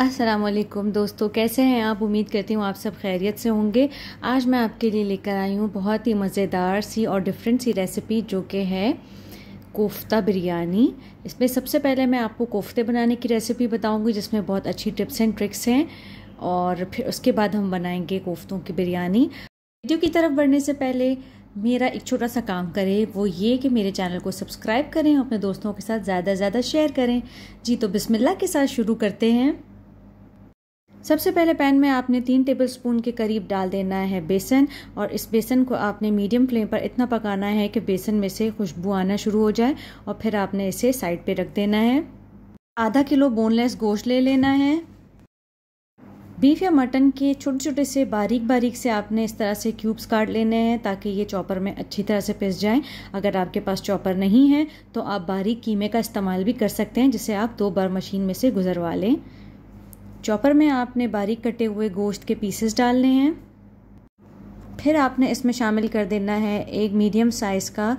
असलकुम दोस्तों कैसे हैं आप उम्मीद करती हूँ आप सब खैरियत से होंगे आज मैं आपके लिए लेकर आई हूँ बहुत ही मज़ेदार सी और डिफरेंट सी रेसिपी जो कि है कोफ्ता बिरयानी इसमें सबसे पहले मैं आपको कोफ्ते बनाने की रेसिपी बताऊँगी जिसमें बहुत अच्छी टिप्स एंड ट्रिक्स हैं और फिर उसके बाद हम बनाएंगे कोफ्तों की बिरयानी वीडियो की तरफ बढ़ने से पहले मेरा एक छोटा सा काम करें वो ये कि मेरे चैनल को सब्सक्राइब करें अपने दोस्तों के साथ ज़्यादा से ज़्यादा शेयर करें जी तो बिसमिल्ला के साथ शुरू करते हैं सबसे पहले पैन में आपने तीन टेबल स्पून के करीब डाल देना है बेसन और इस बेसन को आपने मीडियम फ्लेम पर इतना पकाना है कि बेसन में से खुशबू आना शुरू हो जाए और फिर आपने इसे साइड पे रख देना है आधा किलो बोनलेस गोश्त ले लेना है बीफ या मटन के छोटे छोटे से बारीक बारीक से आपने इस तरह से क्यूब्स काट लेने हैं ताकि ये चॉपर में अच्छी तरह से पिस जाएं अगर आपके पास चॉपर नहीं है तो आप बारीक कीमे का इस्तेमाल भी कर सकते हैं जिसे आप दो बार मशीन में से गुजरवा लें चॉपर में आपने बारीक कटे हुए गोश्त के पीसेस डालने हैं फिर आपने इसमें शामिल कर देना है एक मीडियम साइज़ का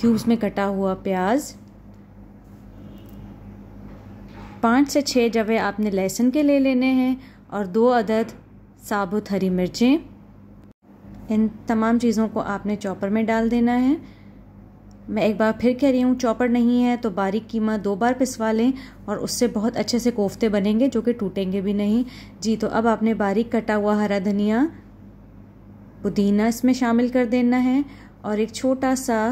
क्यूब्स में कटा हुआ प्याज पाँच से छः जवे आपने लहसुन के ले लेने हैं और दो अदद साबुत हरी मिर्चें इन तमाम चीज़ों को आपने चॉपर में डाल देना है मैं एक बार फिर कह रही हूँ चॉपर नहीं है तो बारीक कीमा दो बार पिसवा लें और उससे बहुत अच्छे से कोफ्ते बनेंगे जो कि टूटेंगे भी नहीं जी तो अब आपने बारीक कटा हुआ हरा धनिया पुदीना इसमें शामिल कर देना है और एक छोटा सा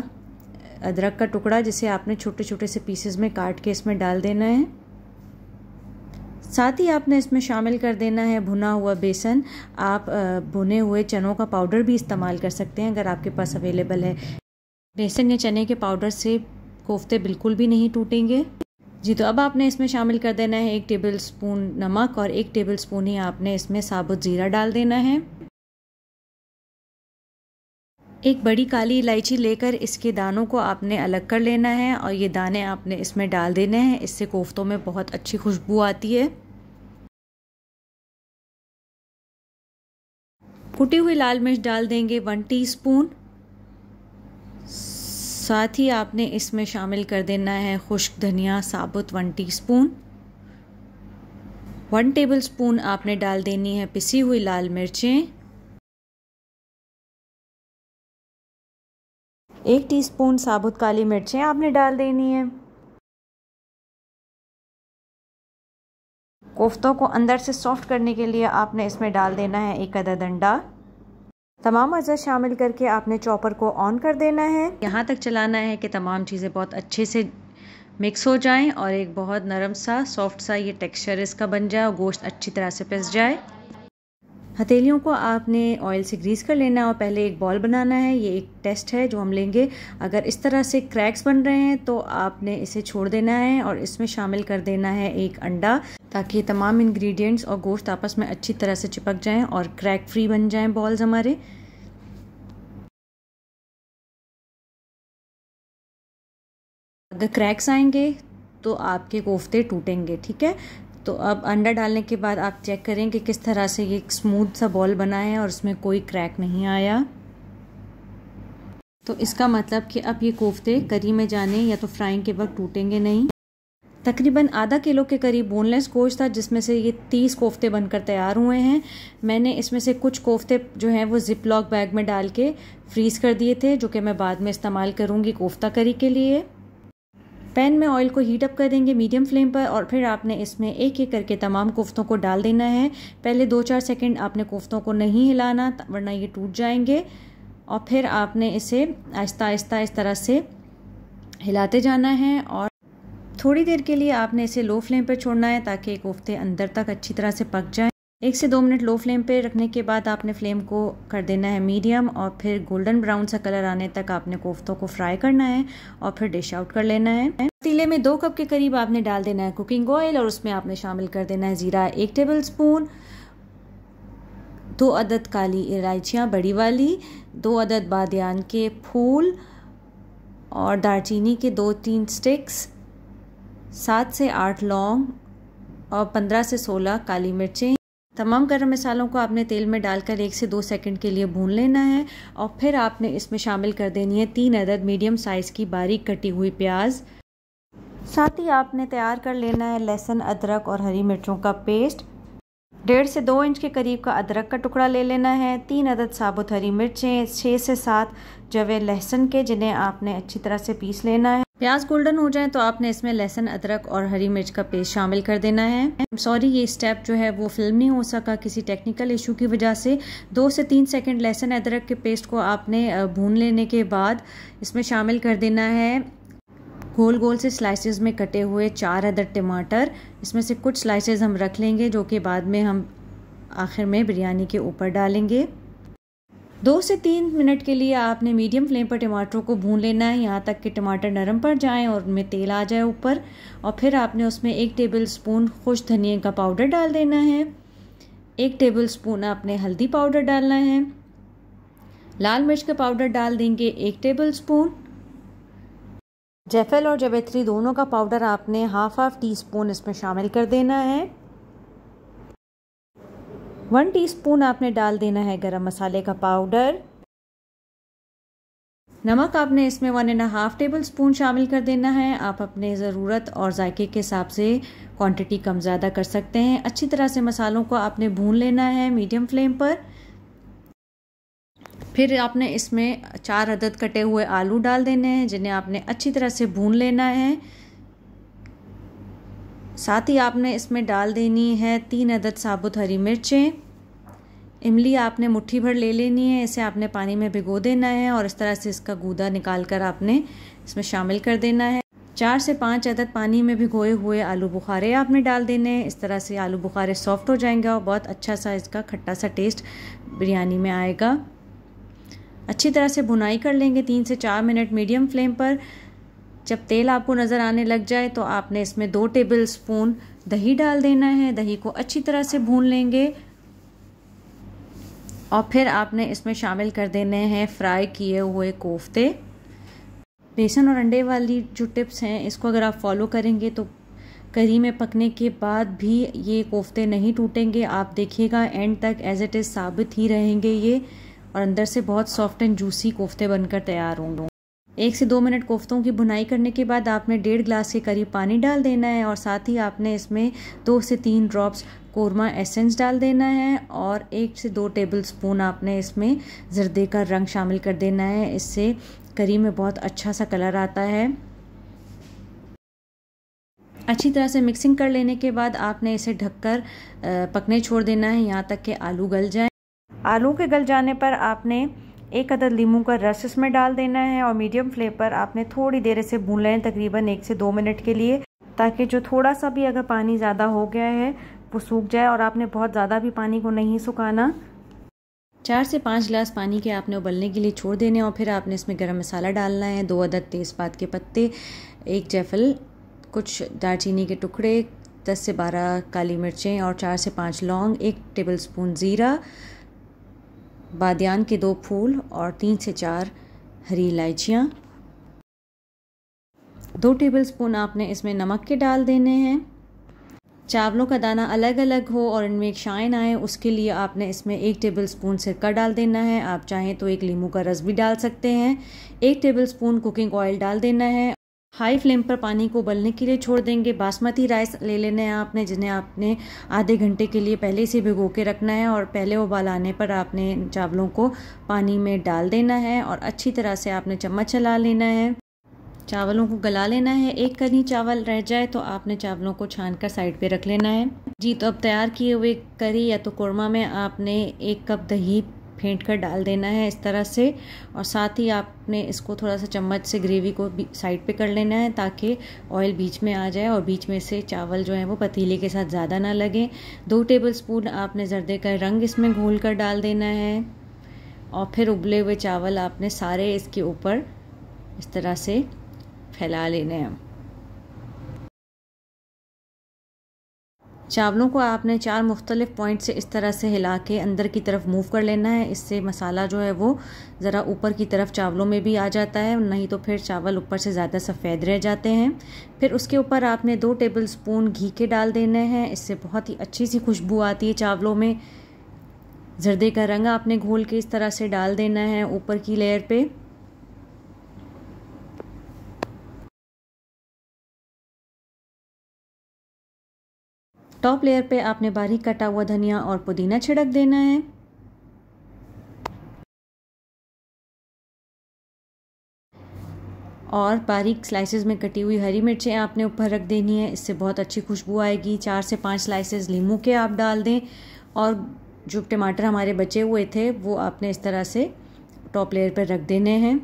अदरक का टुकड़ा जिसे आपने छोटे छोटे से पीसेस में काट के इसमें डाल देना है साथ ही आपने इसमें शामिल कर देना है भुना हुआ बेसन आप भुने हुए चनों का पाउडर भी इस्तेमाल कर सकते हैं अगर आपके पास अवेलेबल है बेसन या चने के पाउडर से कोफ्ते बिल्कुल भी नहीं टूटेंगे जी तो अब आपने इसमें शामिल कर देना है एक टेबल स्पून नमक और एक टेबल स्पून ही आपने इसमें साबुत ज़ीरा डाल देना है एक बड़ी काली इलायची लेकर इसके दानों को आपने अलग कर लेना है और ये दाने आपने इसमें डाल देने हैं इससे कोफ्तों में बहुत अच्छी खुशबू आती है कुटी हुई लाल मिर्च डाल देंगे वन टीस्पून साथ ही आपने इसमें शामिल कर देना है खुश्क धनिया साबुत one teaspoon one tablespoon आपने डाल देनी है पिसी हुई लाल मिर्चें एक टीस्पून साबुत काली मिर्चें आपने डाल देनी है कोफ्तों को अंदर से सॉफ्ट करने के लिए आपने इसमें डाल देना है एक अदद अंडा तमाम अज़ा शामिल करके आपने चॉपर को ऑन कर देना है यहाँ तक चलाना है कि तमाम चीज़ें बहुत अच्छे से मिक्स हो जाएं और एक बहुत नरम सा सॉफ्ट सा ये टेक्सचर इसका बन जाए और गोश्त अच्छी तरह से पिस जाए हथेलियों को आपने ऑयल से ग्रीस कर लेना है और पहले एक बॉल बनाना है ये एक टेस्ट है जो हम लेंगे अगर इस तरह से क्रैक्स बन रहे हैं तो आपने इसे छोड़ देना है और इसमें शामिल कर देना है एक अंडा ताकि तमाम इंग्रेडिएंट्स और गोश्त आपस में अच्छी तरह से चिपक जाएं और क्रैक फ्री बन जाएं बॉल्स हमारे अगर क्रैक्स आएंगे तो आपके कोफ्ते टूटेंगे ठीक है तो अब अंडा डालने के बाद आप चेक करें कि किस तरह से ये स्मूथ सा बॉल बना है और उसमें कोई क्रैक नहीं आया तो इसका मतलब कि अब ये कोफ्ते करी में जाने या तो फ्राइंग के वक्त टूटेंगे नहीं तकरीबन आधा किलो के करीब बोनलेस गोश्त था जिसमें से ये तीस कोफ्ते बनकर तैयार हुए हैं मैंने इसमें से कुछ कोफ्ते जो हैं वो ज़िप लॉक बैग में डाल के फ्रीज़ कर दिए थे जो कि मैं बाद में इस्तेमाल करूँगी कोफ्ता करी के लिए पैन में ऑयल को हीट अप कर देंगे मीडियम फ्लेम पर और फिर आपने इसमें एक एक करके तमाम कोफ्तों को डाल देना है पहले दो चार सेकेंड आपने कोफ्तों को नहीं हिलाना वरना ये टूट जाएंगे और फिर आपने इसे आहिस्ता आहिस्ता इस तरह से हिलाते जाना है और थोड़ी देर के लिए आपने इसे लो फ्लेम पर छोड़ना है ताकि कोफ्ते अंदर तक अच्छी तरह से पक जाएं एक से दो मिनट लो फ्लेम पे रखने के बाद आपने फ्लेम को कर देना है मीडियम और फिर गोल्डन ब्राउन सा कलर आने तक आपने कोफ्तों को फ्राई करना है और फिर डिश आउट कर लेना है पतीले में दो कप के करीब आपने डाल देना है कुकिंग ऑयल और उसमें आपने शामिल कर देना है ज़ीरा एक टेबल स्पून दो अदद काली इलायचियाँ बड़ी वाली दो अदद बादन के फूल और दारचीनी के दो तीन स्टिक्स सात से आठ लौंग और पंद्रह से सोलह काली मिर्चें तमाम गर्म मसालों को आपने तेल में डालकर एक से दो सेकंड के लिए भून लेना है और फिर आपने इसमें शामिल कर देनी है तीन अदद मीडियम साइज़ की बारीक कटी हुई प्याज साथ ही आपने तैयार कर लेना है लहसुन अदरक और हरी मिर्चों का पेस्ट डेढ़ से दो इंच के करीब का अदरक का टुकड़ा ले लेना है तीन अदद साबुत हरी मिर्चें छः से सात जवे लहसुन के जिन्हें आपने अच्छी तरह से पीस लेना है प्याज गोल्डन हो जाए तो आपने इसमें लहसुन अदरक और हरी मिर्च का पेस्ट शामिल कर देना है सॉरी ये स्टेप जो है वो फिल्म नहीं हो सका किसी टेक्निकल इशू की वजह से दो से तीन सेकंड लहसुन अदरक के पेस्ट को आपने भून लेने के बाद इसमें शामिल कर देना है गोल गोल से स्लाइसेस में कटे हुए चार अदर टमाटर इसमें से कुछ स्लाइसेज हम रख लेंगे जो कि बाद में हम आखिर में बिरयानी के ऊपर डालेंगे दो से तीन मिनट के लिए आपने मीडियम फ्लेम पर टमाटरों को भून लेना है यहाँ तक कि टमाटर नरम पड़ जाएँ और उनमें तेल आ जाए ऊपर और फिर आपने उसमें एक टेबल स्पून खुश धनिए का पाउडर डाल देना है एक टेबल स्पून आपने हल्दी पाउडर डालना है लाल मिर्च का पाउडर डाल देंगे एक टेबल स्पून जैफल और जवेत्री दोनों का पाउडर आपने हाफ हाफ टी स्पून इसमें शामिल कर देना है वन टीस्पून आपने डाल देना है गरम मसाले का पाउडर नमक आपने इसमें one and half tablespoon शामिल कर देना है आप अपने ज़रूरत और जायके के हिसाब से क्वांटिटी कम ज़्यादा कर सकते हैं अच्छी तरह से मसालों को आपने भून लेना है मीडियम फ्लेम पर फिर आपने इसमें चार अदद कटे हुए आलू डाल देने हैं जिन्हें आपने अच्छी तरह से भून लेना है साथ ही आपने इसमें डाल देनी है तीन अदद साबुत हरी मिर्चें इमली आपने मुट्ठी भर ले लेनी है इसे आपने पानी में भिगो देना है और इस तरह से इसका गूदा निकाल कर आपने इसमें शामिल कर देना है चार से पाँच अदद पानी में भिगोए हुए आलू बुखारे आपने डाल देने हैं इस तरह से आलू बुखारे सॉफ्ट हो जाएंगे और बहुत अच्छा सा इसका खट्टा सा टेस्ट बिरयानी में आएगा अच्छी तरह से भुनाई कर लेंगे तीन से चार मिनट मीडियम फ्लेम पर जब तेल आपको नज़र आने लग जाए तो आपने इसमें दो टेबल स्पून दही डाल देना है दही को अच्छी तरह से भून लेंगे और फिर आपने इसमें शामिल कर देने हैं फ्राई किए हुए कोफ्ते बेसन और अंडे वाली जो टिप्स हैं इसको अगर आप फॉलो करेंगे तो करी में पकने के बाद भी ये कोफ्ते नहीं टूटेंगे आप देखिएगा एंड तक एज इट इज़ साबित ही रहेंगे ये और अंदर से बहुत सॉफ्ट एंड जूसी कोफ्ते बनकर तैयार होंगे एक से दो मिनट कोफ्तों की भुनाई करने के बाद आपने डेढ़ ग्लास के करीब पानी डाल देना है और साथ ही आपने इसमें दो से तीन ड्रॉप्स कोरमा एसेंस डाल देना है और एक से दो टेबल स्पून आपने इसमें जर्दे का रंग शामिल कर देना है इससे करी में बहुत अच्छा सा कलर आता है अच्छी तरह से मिक्सिंग कर लेने के बाद आपने इसे ढककर पकने छोड़ देना है यहाँ तक कि आलू गल जाए आलू के गल जाने पर आपने एक अदद लीमू का रस इसमें डाल देना है और मीडियम फ्लेम पर आपने थोड़ी देर इसे भून लें तकरीबन एक से दो मिनट के लिए ताकि जो थोड़ा सा भी अगर पानी ज़्यादा हो गया है वो सूख जाए और आपने बहुत ज़्यादा भी पानी को नहीं सुखाना चार से पाँच गिलास पानी के आपने उबलने के लिए छोड़ देने और फिर आपने इसमें गर्म मसाला डालना है दो अदद तेज़पात के पत्ते एक जैफल कुछ दालचीनी के टुकड़े दस से बारह काली मिर्चें और चार से पाँच लौंग एक टेबल स्पून ज़ीरा बादियान के दो फूल और तीन से चार हरी इलायचियाँ दो टेबलस्पून आपने इसमें नमक के डाल देने हैं चावलों का दाना अलग अलग हो और इनमें एक शाइन आए उसके लिए आपने इसमें एक टेबल स्पून सिरका डाल देना है आप चाहें तो एक नींबू का रस भी डाल सकते हैं एक टेबल स्पून कुकिंग ऑयल डाल देना है हाई फ्लेम पर पानी को उबलने के लिए छोड़ देंगे बासमती राइस ले लेने हैं आपने जिन्हें आपने आधे घंटे के लिए पहले से भिगो के रखना है और पहले उबाल आने पर आपने चावलों को पानी में डाल देना है और अच्छी तरह से आपने चम्मच चला लेना है चावलों को गला लेना है एक कनी चावल रह जाए तो आपने चावलों को छान कर साइड पे रख लेना है जी तो अब तैयार किए हुए करी या तो कोरमा में आपने एक कप दही फेंट कर डाल देना है इस तरह से और साथ ही आपने इसको थोड़ा सा चम्मच से ग्रेवी को साइड पे कर लेना है ताकि ऑयल बीच में आ जाए और बीच में से चावल जो है वो पतीले के साथ ज़्यादा ना लगे दो टेबल स्पून आपने जर्दे का रंग इसमें घोल कर डाल देना है और फिर उबले हुए चावल आपने सारे इसके ऊपर इस तरह से फैला लेने हैं चावलों को आपने चार मुख्तलिफ पॉइंट से इस तरह से हिला के अंदर की तरफ मूव कर लेना है इससे मसाला जो है वो ज़रा ऊपर की तरफ चावलों में भी आ जाता है नहीं तो फिर चावल ऊपर से ज़्यादा सफ़ेद रह जाते हैं फिर उसके ऊपर आपने दो टेबल स्पून घी के डाल देने हैं इससे बहुत ही अच्छी सी खुशबू आती है चावलों में जर्दे का रंग आपने घोल के इस तरह से डाल देना है ऊपर की लेयर पर टॉप लेयर पे आपने बारीक कटा हुआ धनिया और पुदीना छिड़क देना है और बारीक स्लाइसेस में कटी हुई हरी मिर्चें आपने ऊपर रख देनी है इससे बहुत अच्छी खुशबू आएगी चार से पांच स्लाइसेस लीमू के आप डाल दें और जो टमाटर हमारे बचे हुए थे वो आपने इस तरह से टॉप लेयर पर रख देने हैं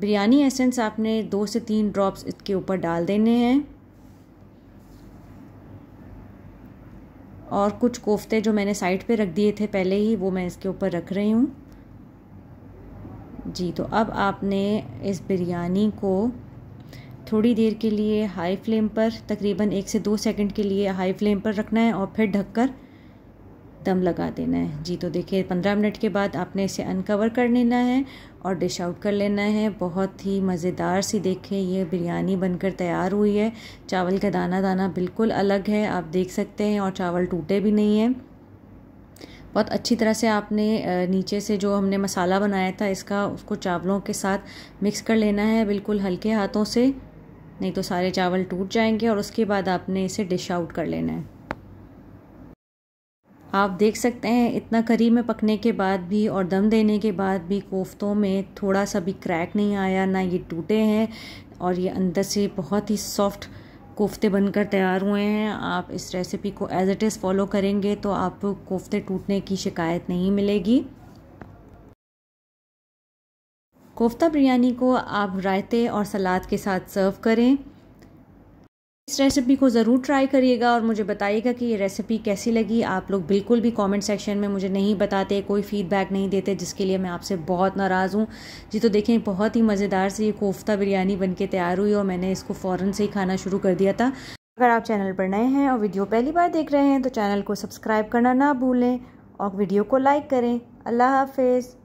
बिरयानी एसेंस आपने दो से तीन ड्रॉप्स इसके ऊपर डाल देने हैं और कुछ कोफ्ते जो मैंने साइड पे रख दिए थे पहले ही वो मैं इसके ऊपर रख रही हूँ जी तो अब आपने इस बिरयानी को थोड़ी देर के लिए हाई फ्लेम पर तकरीबन एक से दो सेकंड के लिए हाई फ्लेम पर रखना है और फिर ढककर दम लगा देना है जी तो देखिए पंद्रह मिनट के बाद आपने इसे अनकवर कर लेना है और डिश आउट कर लेना है बहुत ही मज़ेदार सी देखें ये बिरयानी बनकर तैयार हुई है चावल का दाना दाना बिल्कुल अलग है आप देख सकते हैं और चावल टूटे भी नहीं हैं बहुत अच्छी तरह से आपने नीचे से जो हमने मसाला बनाया था इसका उसको चावलों के साथ मिक्स कर लेना है बिल्कुल हल्के हाथों से नहीं तो सारे चावल टूट जाएंगे और उसके बाद आपने इसे डिश आउट कर लेना है आप देख सकते हैं इतना करी में पकने के बाद भी और दम देने के बाद भी कोफ्तों में थोड़ा सा भी क्रैक नहीं आया ना ये टूटे हैं और ये अंदर से बहुत ही सॉफ्ट कोफ्ते बनकर तैयार हुए हैं आप इस रेसिपी को एज़ इट इज़ फॉलो करेंगे तो आपको कोफ्ते टूटने की शिकायत नहीं मिलेगी कोफ्ता बिरयानी को आप रायते और सलाद के साथ सर्व करें इस रेसिपी को ज़रूर ट्राई करिएगा और मुझे बताइएगा कि ये रेसिपी कैसी लगी आप लोग बिल्कुल भी कमेंट सेक्शन में मुझे नहीं बताते कोई फीडबैक नहीं देते जिसके लिए मैं आपसे बहुत नाराज़ हूँ जी तो देखें बहुत ही मज़ेदार से ये कोफ्ता बिरयानी बन के तैयार हुई और मैंने इसको फ़ौरन से ही खाना शुरू कर दिया था अगर आप चैनल पर नए हैं और वीडियो पहली बार देख रहे हैं तो चैनल को सब्सक्राइब करना ना भूलें और वीडियो को लाइक करें अल्लाह हाफिज़